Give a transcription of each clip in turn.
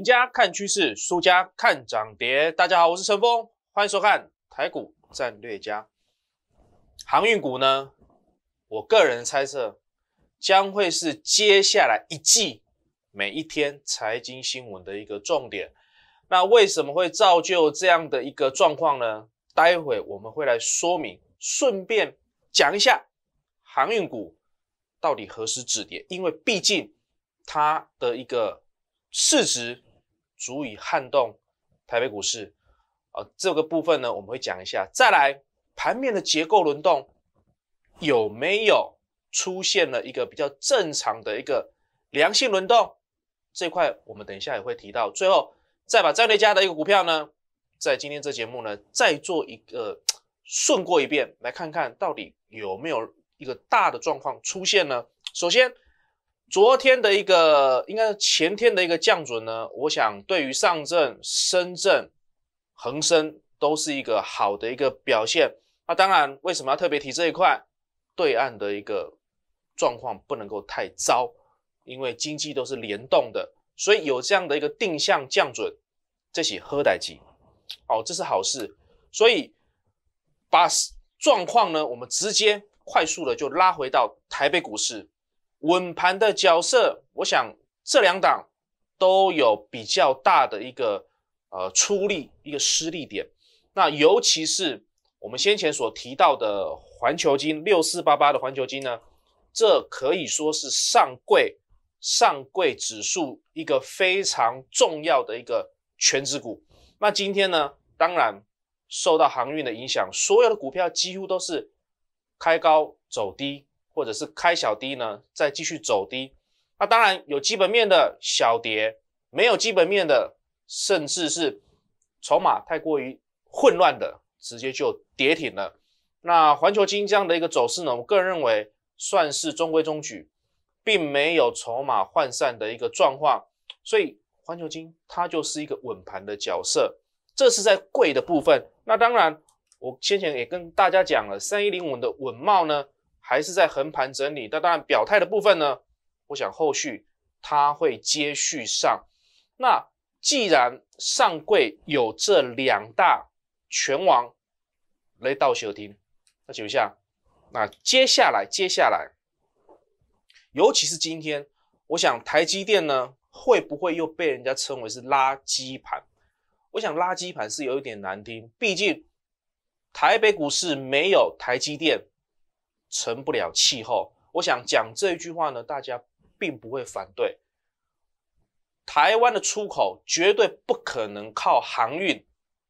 赢家看趋势，输家看涨跌。大家好，我是陈峰，欢迎收看台股战略家。航运股呢，我个人猜测将会是接下来一季每一天财经新闻的一个重点。那为什么会造就这样的一个状况呢？待会我们会来说明。顺便讲一下，航运股到底何时止跌？因为毕竟它的一个市值。足以撼动台北股市啊！这个部分呢，我们会讲一下。再来，盘面的结构轮动有没有出现了一个比较正常的一个良性轮动？这块我们等一下也会提到。最后，再把战内家的一个股票呢，在今天这节目呢，再做一个顺过一遍，来看看到底有没有一个大的状况出现呢？首先。昨天的一个，应该是前天的一个降准呢，我想对于上证、深圳、恒生都是一个好的一个表现。那当然，为什么要特别提这一块？对岸的一个状况不能够太糟，因为经济都是联动的，所以有这样的一个定向降准，这起喝得机，哦，这是好事。所以把状况呢，我们直接快速的就拉回到台北股市。稳盘的角色，我想这两档都有比较大的一个呃出力一个失利点。那尤其是我们先前所提到的环球金六四八八的环球金呢，这可以说是上柜上柜指数一个非常重要的一个全指股。那今天呢，当然受到航运的影响，所有的股票几乎都是开高走低。或者是开小低呢，再继续走低。那当然有基本面的小跌，没有基本面的，甚至是筹码太过于混乱的，直接就跌停了。那环球金这样的一个走势呢，我个人认为算是中规中矩，并没有筹码涣散的一个状况。所以环球金它就是一个稳盘的角色。这是在贵的部分。那当然，我先前也跟大家讲了，三一零五的稳帽呢。还是在横盘整理，那当然表态的部分呢？我想后续它会接续上。那既然上柜有这两大拳王来道休听，那请问下，那接下来接下来，尤其是今天，我想台积电呢会不会又被人家称为是垃圾盘？我想垃圾盘是有一点难听，毕竟台北股市没有台积电。成不了气候。我想讲这一句话呢，大家并不会反对。台湾的出口绝对不可能靠航运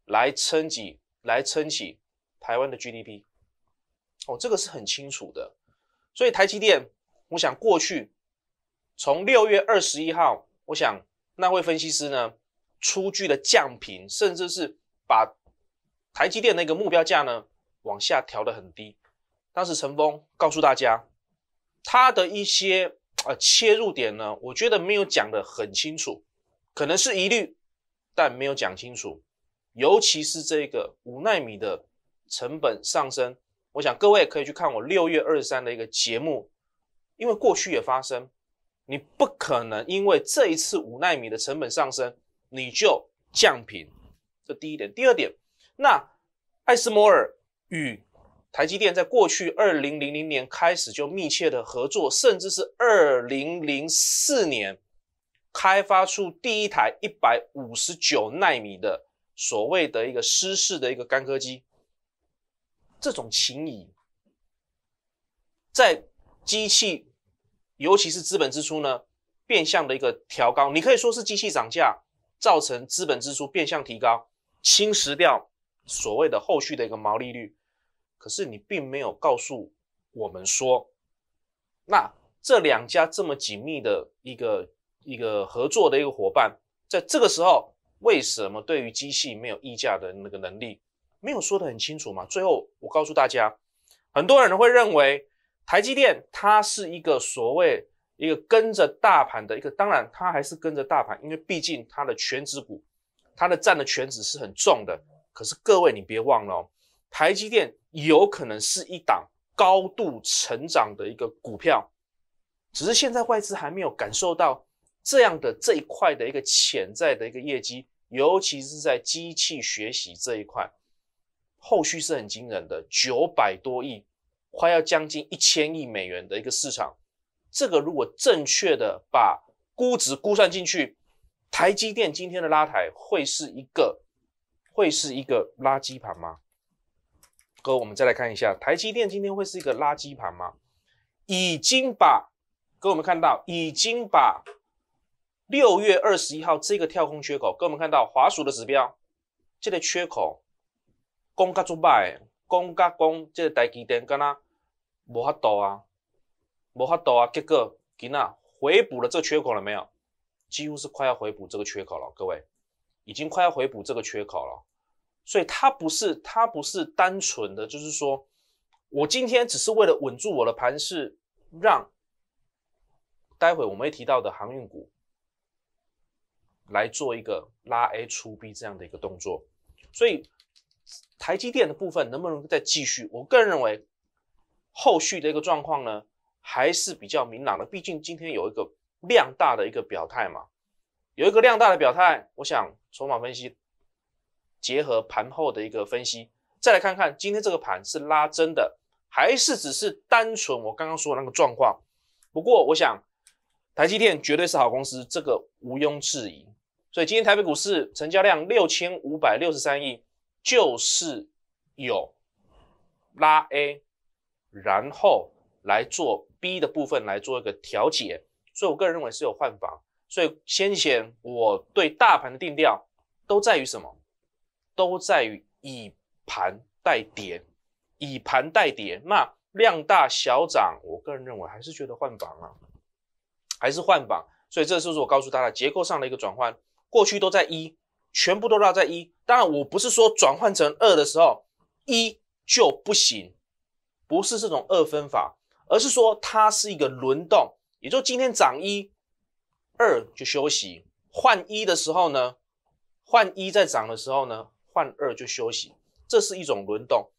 来撑起，来撑起台湾的 GDP。哦，这个是很清楚的。所以台积电，我想过去从六月二十一号，我想那位分析师呢出具的降频，甚至是把台积电那个目标价呢往下调的很低。当时陈峰告诉大家，他的一些呃切入点呢，我觉得没有讲的很清楚，可能是疑虑，但没有讲清楚。尤其是这个五纳米的成本上升，我想各位可以去看我六月二三的一个节目，因为过去也发生。你不可能因为这一次五纳米的成本上升，你就降频。这第一点，第二点，那艾斯摩尔与台积电在过去二零零零年开始就密切的合作，甚至是二零零四年开发出第一台一百五十九纳米的所谓的一个湿式的一个干科机。这种情谊，在机器尤其是资本支出呢，变相的一个调高，你可以说是机器涨价造成资本支出变相提高，侵蚀掉所谓的后续的一个毛利率。可是你并没有告诉我们说，那这两家这么紧密的一个一个合作的一个伙伴，在这个时候为什么对于机器没有溢价的那个能力，没有说的很清楚嘛？最后我告诉大家，很多人会认为台积电它是一个所谓一个跟着大盘的一个，当然它还是跟着大盘，因为毕竟它的全指股，它的占的全指是很重的。可是各位你别忘了，哦，台积电。有可能是一档高度成长的一个股票，只是现在外资还没有感受到这样的这一块的一个潜在的一个业绩，尤其是在机器学习这一块，后续是很惊人的，九百多亿，快要将近一千亿美元的一个市场，这个如果正确的把估值估算进去，台积电今天的拉抬会是一个会是一个垃圾盘吗？哥，我们再来看一下台积电今天会是一个垃圾盘吗？已经把位我们看到已经把六月二十一号这个跳空缺口，位我们看到华数的指标，这个缺口公卡做卖，公卡公，这个台积电干呐无法度啊，无法度啊，结果干啊回补了这个缺口了没有？几乎是快要回补这个缺口了，各位已经快要回补这个缺口了。所以它不是它不是单纯的，就是说我今天只是为了稳住我的盘势，让待会我们会提到的航运股来做一个拉 A 出 B 这样的一个动作。所以台积电的部分能不能再继续？我个人认为，后续的一个状况呢还是比较明朗的。毕竟今天有一个量大的一个表态嘛，有一个量大的表态，我想筹码分析。结合盘后的一个分析，再来看看今天这个盘是拉真的，还是只是单纯我刚刚说的那个状况。不过，我想台积电绝对是好公司，这个毋庸置疑。所以今天台北股市成交量六千五百六十三亿，就是有拉 A，然后来做 B 的部分来做一个调节。所以，我个人认为是有换房。所以先前我对大盘的定调都在于什么？都在于以盘带跌，以盘带跌。那量大小涨，我个人认为还是觉得换榜啊，还是换榜。所以这就是我告诉大家结构上的一个转换。过去都在一，全部都绕在一。当然，我不是说转换成二的时候一就不行，不是这种二分法，而是说它是一个轮动，也就今天涨一，二就休息，换一的时候呢，换一再涨的时候呢。换二就休息，这是一种轮动，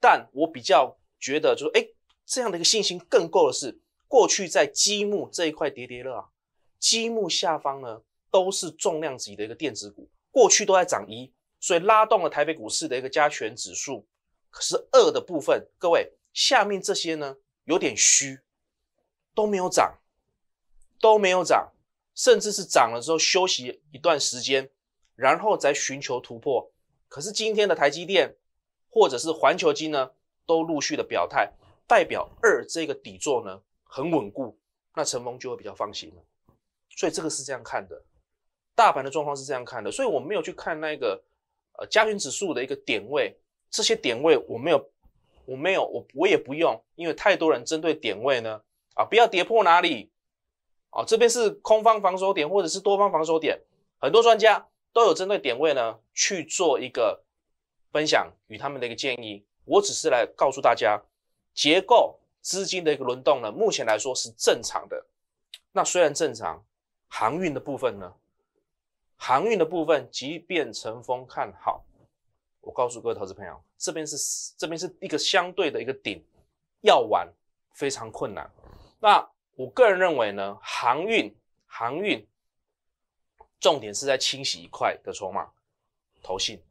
但我比较觉得就是哎，这样的一个信心更够的是过去在积木这一块叠叠乐啊，积木下方呢都是重量级的一个电子股，过去都在涨一，所以拉动了台北股市的一个加权指数。可是二的部分，各位下面这些呢有点虚，都没有涨，都没有涨，甚至是涨了之后休息一段时间，然后再寻求突破。可是今天的台积电，或者是环球金呢，都陆续的表态，代表二这个底座呢很稳固，那陈峰就会比较放心了。所以这个是这样看的，大盘的状况是这样看的，所以我没有去看那个呃加权指数的一个点位，这些点位我没有，我没有，我我也不用，因为太多人针对点位呢，啊不要跌破哪里，啊这边是空方防守点或者是多方防守点，很多专家。都有针对点位呢去做一个分享与他们的一个建议，我只是来告诉大家，结构资金的一个轮动呢，目前来说是正常的。那虽然正常，航运的部分呢，航运的部分即便乘风看好，我告诉各位投资朋友，这边是这边是一个相对的一个顶，要完非常困难。那我个人认为呢，航运航运。重点是在清洗一块的筹码，投信，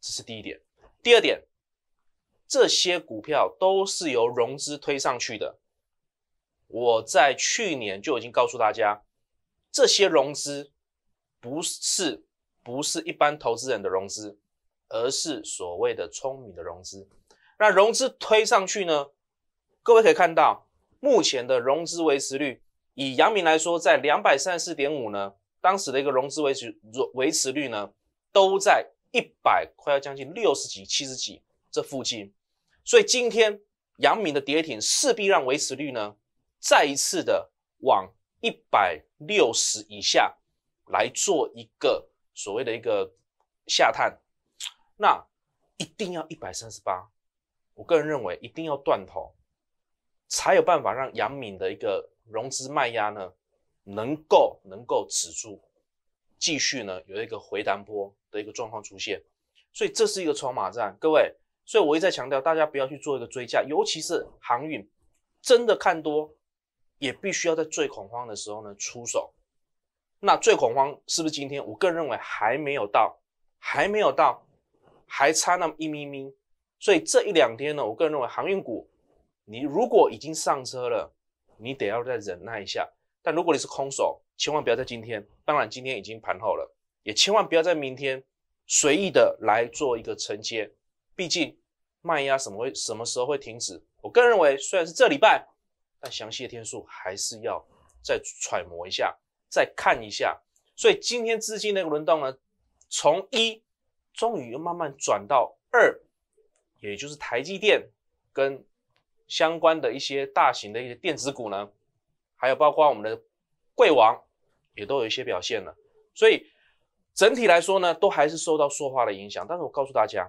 这是第一点。第二点，这些股票都是由融资推上去的。我在去年就已经告诉大家，这些融资不是不是一般投资人的融资，而是所谓的聪明的融资。那融资推上去呢？各位可以看到，目前的融资维持率，以阳明来说，在两百三十四点五呢。当时的一个融资维持、维持率呢，都在一百快要将近六十几、七十几这附近，所以今天阳明的跌停势必让维持率呢再一次的往一百六十以下来做一个所谓的一个下探，那一定要一百三十八，我个人认为一定要断头，才有办法让阳明的一个融资卖压呢。能够能够止住，继续呢有一个回弹波的一个状况出现，所以这是一个筹码战，各位，所以我一再强调，大家不要去做一个追加，尤其是航运，真的看多，也必须要在最恐慌的时候呢出手。那最恐慌是不是今天？我个人认为还没有到，还没有到，还差那么一咪咪。所以这一两天呢，我个人认为航运股，你如果已经上车了，你得要再忍耐一下。但如果你是空手，千万不要在今天。当然，今天已经盘后了，也千万不要在明天随意的来做一个承接。毕竟卖压什么会什么时候会停止？我个人认为，虽然是这礼拜，但详细的天数还是要再揣摩一下，再看一下。所以今天资金那个轮动呢，从一终于又慢慢转到二，也就是台积电跟相关的一些大型的一些电子股呢。还有包括我们的贵王，也都有一些表现了，所以整体来说呢，都还是受到说话的影响。但是我告诉大家，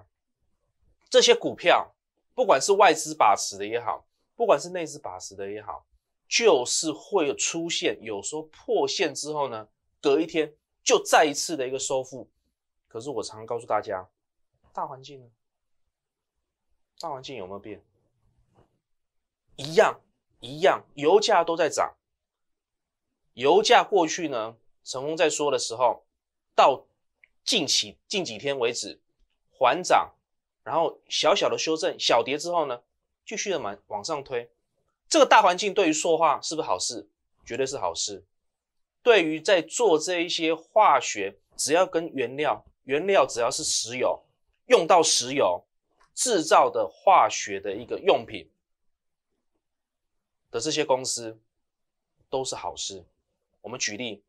这些股票，不管是外资把持的也好，不管是内资把持的也好，就是会出现，有时候破线之后呢，隔一天就再一次的一个收复。可是我常常告诉大家，大环境呢，大环境有没有变？一样一样，油价都在涨。油价过去呢？陈功在说的时候，到近期近几天为止，缓涨，然后小小的修正、小跌之后呢，继续的往往上推。这个大环境对于塑化是不是好事？绝对是好事。对于在做这一些化学，只要跟原料、原料只要是石油，用到石油制造的化学的一个用品的这些公司，都是好事。我们举例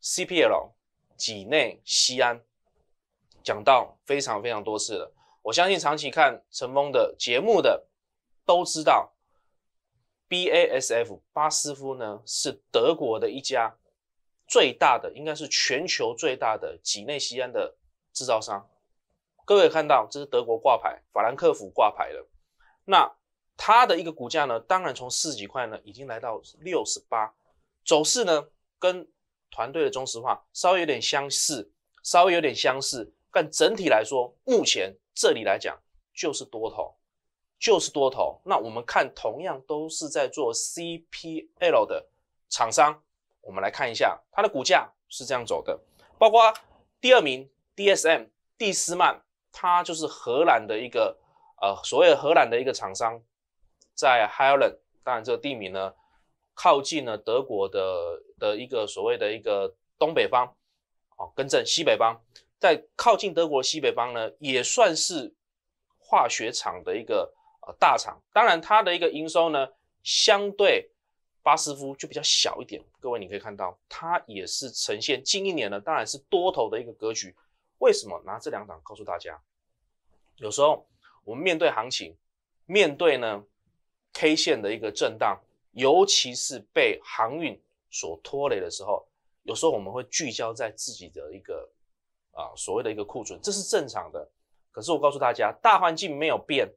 ，CPL、几内西安讲到非常非常多次了。我相信长期看陈峰的节目的都知道，BASF 巴斯夫呢是德国的一家最大的，应该是全球最大的几内西安的制造商。各位看到，这是德国挂牌，法兰克福挂牌了。那它的一个股价呢，当然从十几块呢，已经来到六十八，走势呢？跟团队的中石化稍微有点相似，稍微有点相似，但整体来说，目前这里来讲就是多头，就是多头。那我们看，同样都是在做 CPL 的厂商，我们来看一下它的股价是这样走的。包括第二名 DSM 蒂斯曼，它就是荷兰的一个呃，所谓荷兰的一个厂商，在 Holland，当然这个地名呢。靠近呢德国的的一个所谓的一个东北方，哦，更正西北方，在靠近德国西北方呢，也算是化学厂的一个呃大厂。当然，它的一个营收呢，相对巴斯夫就比较小一点。各位，你可以看到，它也是呈现近一年呢，当然是多头的一个格局。为什么拿这两档告诉大家？有时候我们面对行情，面对呢 K 线的一个震荡。尤其是被航运所拖累的时候，有时候我们会聚焦在自己的一个啊所谓的一个库存，这是正常的。可是我告诉大家，大环境没有变，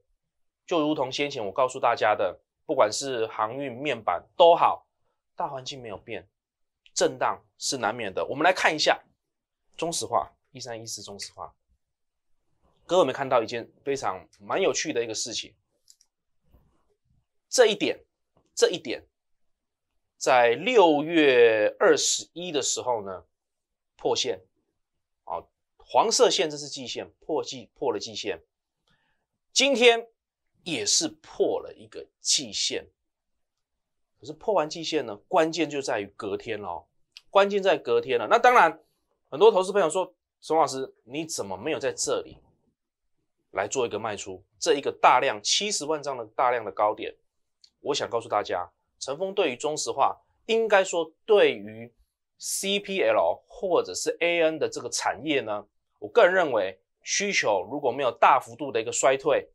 就如同先前我告诉大家的，不管是航运面板都好，大环境没有变，震荡是难免的。我们来看一下中石化一三一四中石化，各位有没有看到一件非常蛮有趣的一个事情？这一点。这一点，在六月二十一的时候呢，破线啊，黄色线这是季线，破季破了季线，今天也是破了一个季线，可是破完季线呢，关键就在于隔天喽，关键在隔天了。那当然，很多投资朋友说，宋老师你怎么没有在这里来做一个卖出？这一个大量七十万张的大量的高点。我想告诉大家，陈峰对于中石化，应该说对于 C P L 或者是 A N 的这个产业呢，我个人认为需求如果没有大幅度的一个衰退，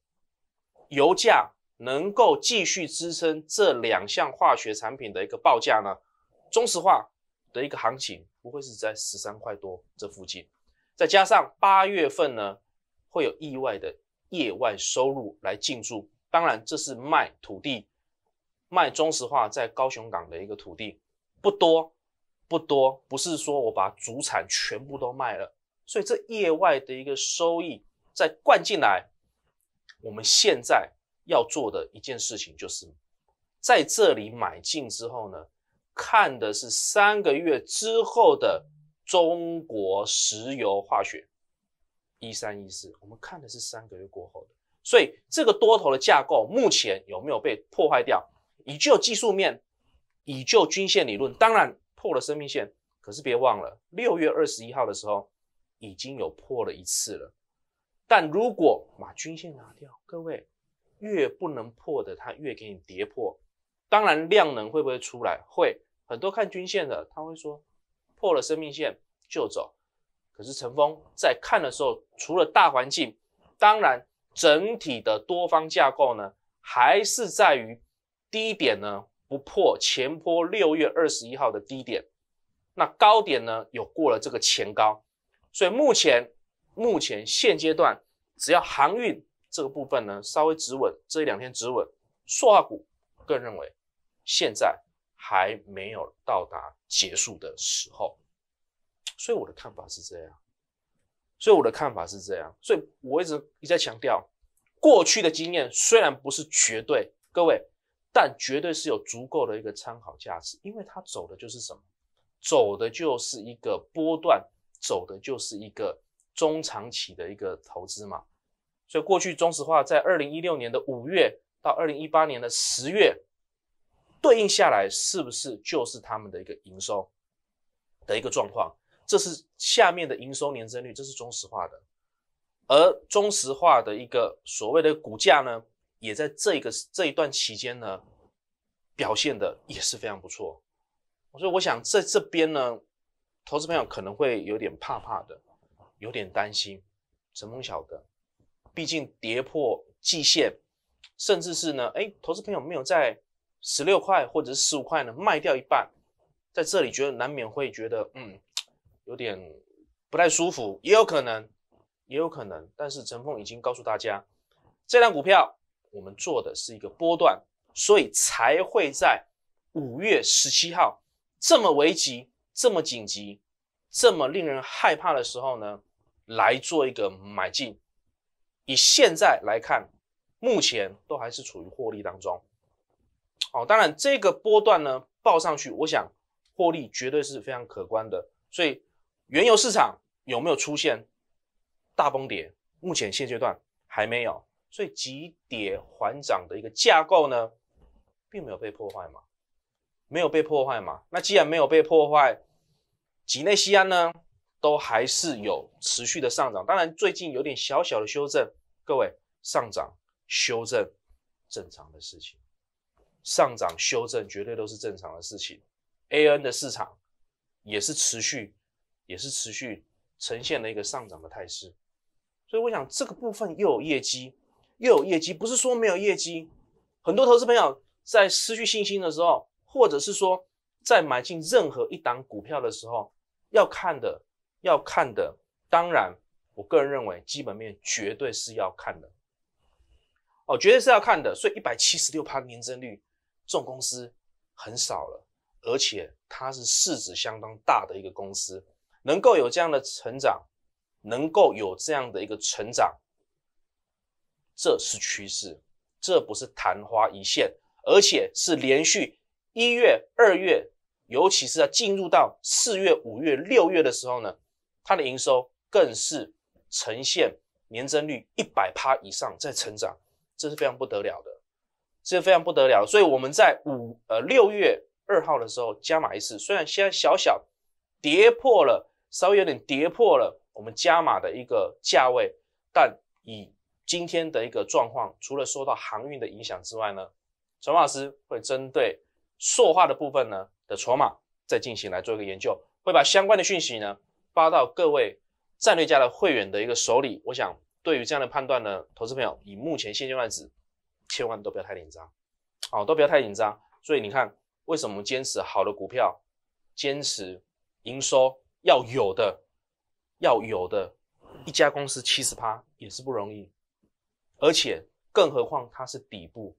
油价能够继续支撑这两项化学产品的一个报价呢，中石化的一个行情不会是在十三块多这附近。再加上八月份呢会有意外的业外收入来进驻，当然这是卖土地。卖中石化在高雄港的一个土地，不多，不多，不是说我把主产全部都卖了，所以这业外的一个收益再灌进来。我们现在要做的一件事情就是，在这里买进之后呢，看的是三个月之后的中国石油化学。一三一四，我们看的是三个月过后的，所以这个多头的架构目前有没有被破坏掉？以就技术面，以就均线理论，当然破了生命线。可是别忘了，六月二十一号的时候已经有破了一次了。但如果把均线拿掉，各位越不能破的，它越给你跌破。当然量能会不会出来？会很多看均线的，他会说破了生命线就走。可是陈峰在看的时候，除了大环境，当然整体的多方架构呢，还是在于。低点呢不破前波六月二十一号的低点，那高点呢有过了这个前高，所以目前目前现阶段只要航运这个部分呢稍微止稳，这一两天止稳，塑化股更认为现在还没有到达结束的时候，所以我的看法是这样，所以我的看法是这样，所以我一直一再强调，过去的经验虽然不是绝对，各位。但绝对是有足够的一个参考价值，因为它走的就是什么，走的就是一个波段，走的就是一个中长期的一个投资嘛。所以过去中石化在二零一六年的五月到二零一八年的十月，对应下来是不是就是他们的一个营收的一个状况？这是下面的营收年增率，这是中石化的，而中石化的一个所谓的股价呢？也在这个这一段期间呢，表现的也是非常不错，所以我想在这边呢，投资朋友可能会有点怕怕的，有点担心。陈峰晓得，毕竟跌破季线，甚至是呢，哎，投资朋友没有在十六块或者是十五块呢卖掉一半，在这里觉得难免会觉得嗯，有点不太舒服，也有可能，也有可能，但是陈峰已经告诉大家，这辆股票。我们做的是一个波段，所以才会在五月十七号这么危急、这么紧急、这么令人害怕的时候呢，来做一个买进。以现在来看，目前都还是处于获利当中。哦，当然这个波段呢报上去，我想获利绝对是非常可观的。所以原油市场有没有出现大崩跌？目前现阶段还没有。所以，急跌缓涨的一个架构呢，并没有被破坏嘛，没有被破坏嘛。那既然没有被破坏，几内西安呢都还是有持续的上涨。当然，最近有点小小的修正，各位上涨修正，正常的事情，上涨修正绝对都是正常的事情。A N 的市场也是持续，也是持续呈现了一个上涨的态势。所以，我想这个部分又有业绩。又有业绩，不是说没有业绩。很多投资朋友在失去信心的时候，或者是说在买进任何一档股票的时候，要看的要看的，当然，我个人认为基本面绝对是要看的，哦，绝对是要看的。所以一百七十六趴年增率，这种公司很少了，而且它是市值相当大的一个公司，能够有这样的成长，能够有这样的一个成长。这是趋势，这不是昙花一现，而且是连续一月、二月，尤其是在进入到四月、五月、六月的时候呢，它的营收更是呈现年增率一百趴以上在成长，这是非常不得了的，是非常不得了。所以我们在五呃六月二号的时候加码一次，虽然现在小小跌破了，稍微有点跌破了我们加码的一个价位，但以今天的一个状况，除了受到航运的影响之外呢，陈老师会针对塑化的部分呢的筹码再进行来做一个研究，会把相关的讯息呢发到各位战略家的会员的一个手里。我想，对于这样的判断呢，投资朋友以目前现阶段值，千万都不要太紧张，哦，都不要太紧张。所以你看，为什么坚持好的股票，坚持营收要有的，要有的，一家公司七十趴也是不容易。而且，更何况它是底部，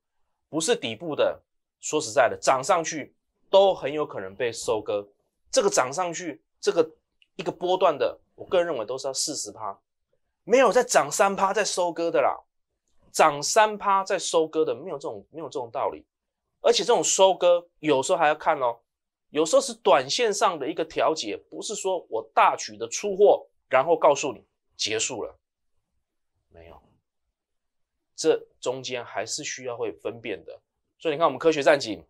不是底部的，说实在的，涨上去都很有可能被收割。这个涨上去，这个一个波段的，我个人认为都是要四十趴，没有再涨三趴再收割的啦。涨三趴再收割的，没有这种没有这种道理。而且这种收割有时候还要看哦，有时候是短线上的一个调节，不是说我大举的出货，然后告诉你结束了，没有。这中间还是需要会分辨的，所以你看我们科学战警，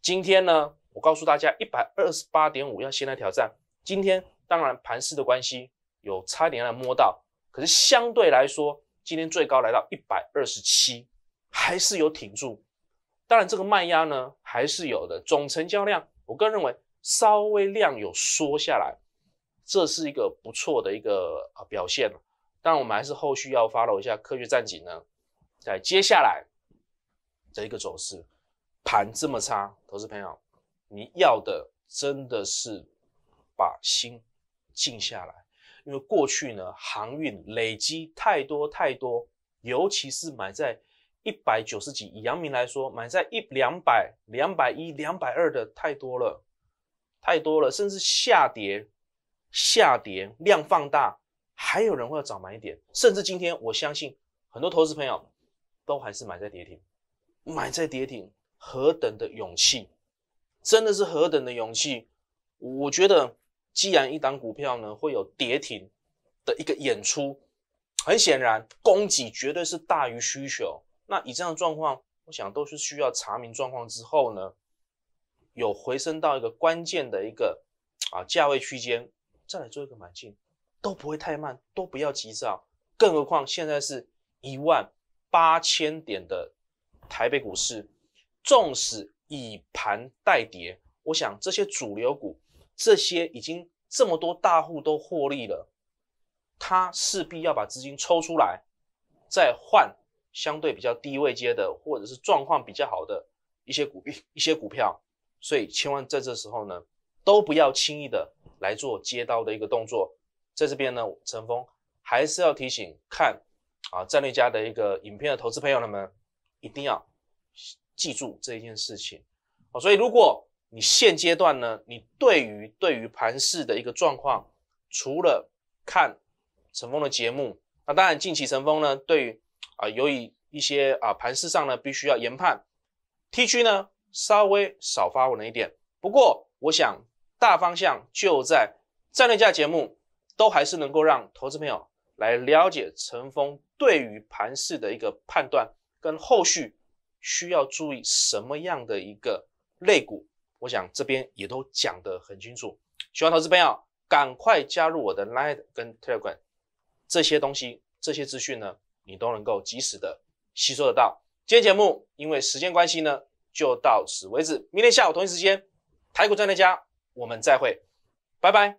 今天呢，我告诉大家一百二十八点五要先来挑战。今天当然盘势的关系有差点要摸到，可是相对来说今天最高来到一百二十七，还是有挺住。当然这个卖压呢还是有的，总成交量我个人认为稍微量有缩下来，这是一个不错的一个啊表现了。当然我们还是后续要 follow 一下科学战警呢。在接下来的一个走势，盘这么差，投资朋友，你要的真的是把心静下来，因为过去呢，航运累积太多太多，尤其是买在一百九十几，以阳明来说，买在一两百、两百一、两百二的太多了，太多了，甚至下跌，下跌量放大，还有人会要找买点，甚至今天，我相信很多投资朋友。都还是买在跌停，买在跌停，何等的勇气！真的是何等的勇气！我觉得，既然一档股票呢会有跌停的一个演出，很显然，供给绝对是大于需求。那以这样的状况，我想都是需要查明状况之后呢，有回升到一个关键的一个啊价位区间，再来做一个买进，都不会太慢，都不要急躁。更何况现在是一万。八千点的台北股市，纵使以盘待跌，我想这些主流股，这些已经这么多大户都获利了，他势必要把资金抽出来，再换相对比较低位接的，或者是状况比较好的一些股 一些股票。所以千万在这时候呢，都不要轻易的来做接刀的一个动作。在这边呢，陈峰还是要提醒看。啊，战略家的一个影片的投资朋友，们一定要记住这一件事情。哦，所以如果你现阶段呢，你对于对于盘市的一个状况，除了看陈峰的节目，那当然近期陈峰呢，对于啊由于一些啊盘市上呢必须要研判，T 区呢稍微少发文了一点。不过我想大方向就在战略家节目，都还是能够让投资朋友。来了解陈峰对于盘市的一个判断，跟后续需要注意什么样的一个类股，我想这边也都讲得很清楚。喜欢投资朋友，赶快加入我的 Line 跟 Telegram，这些东西、这些资讯呢，你都能够及时的吸收得到。今天节目因为时间关系呢，就到此为止。明天下午同一时间，台股专家家，我们再会，拜拜。